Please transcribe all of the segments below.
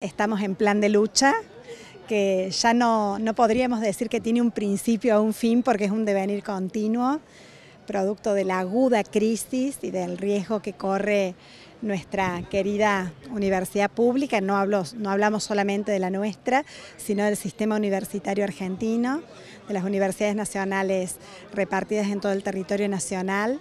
Estamos en plan de lucha que ya no, podríamos decir que tiene un principio o un fin porque es un devenir continuo, producto de la aguda crisis y del riesgo que corre nuestra querida universidad pública, no, no hablamos solamente de la nuestra, sino del sistema universitario argentino, de las universidades nacionales repartidas en todo el territorio nacional,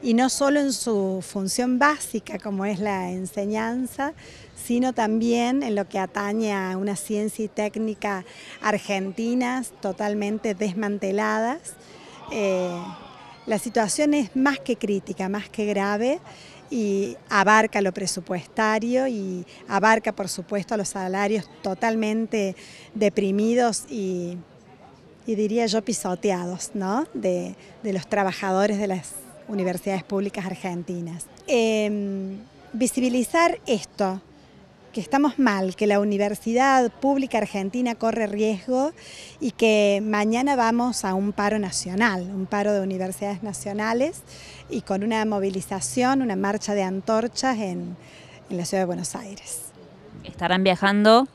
y no solo en su función básica como es la enseñanza, sino también en lo que atañe a una ciencia y técnica argentinas totalmente desmanteladas. Eh, la situación es más que crítica, más que grave y abarca lo presupuestario y abarca, por supuesto, los salarios totalmente deprimidos y, diría yo, pisoteados de, los trabajadores de las universidades públicas argentinas. Em, visibilizar esto, que estamos mal, que la Universidad Pública Argentina corre riesgo y que mañana vamos a un paro nacional, un paro de universidades nacionales y con una movilización, una marcha de antorchas en, en la ciudad de Buenos Aires. ¿Estarán viajando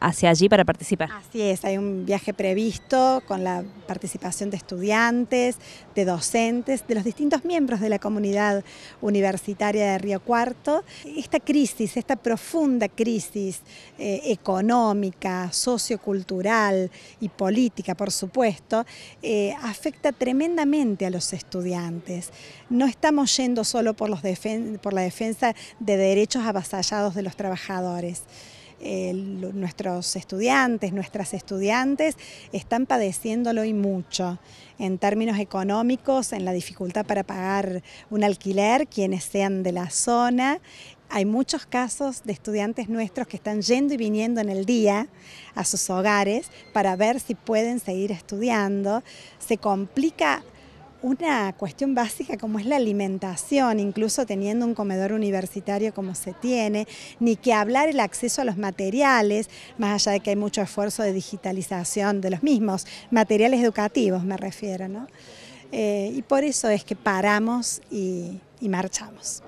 hacia allí para participar. Así es, hay un viaje previsto con la participación de estudiantes, de docentes, de los distintos miembros de la comunidad universitaria de Río Cuarto. Esta crisis, esta profunda crisis eh, económica, sociocultural y política, por supuesto, eh, afecta tremendamente a los estudiantes. No estamos yendo solo por, por la defensa de derechos avasallados de los trabajadores nuestros estudiantes, nuestras estudiantes están padeciéndolo y mucho en términos económicos, en la dificultad para pagar un alquiler, quienes sean de la zona, hay muchos casos de estudiantes nuestros que están yendo y viniendo en el día a sus hogares para ver si pueden seguir estudiando. Se complica una cuestión básica como es la alimentación, incluso teniendo un comedor universitario como se tiene, ni que hablar el acceso a los materiales, más allá de que hay mucho esfuerzo de digitalización de los mismos, materiales educativos me refiero, ¿no? Eh, y por eso es que paramos y marchamos.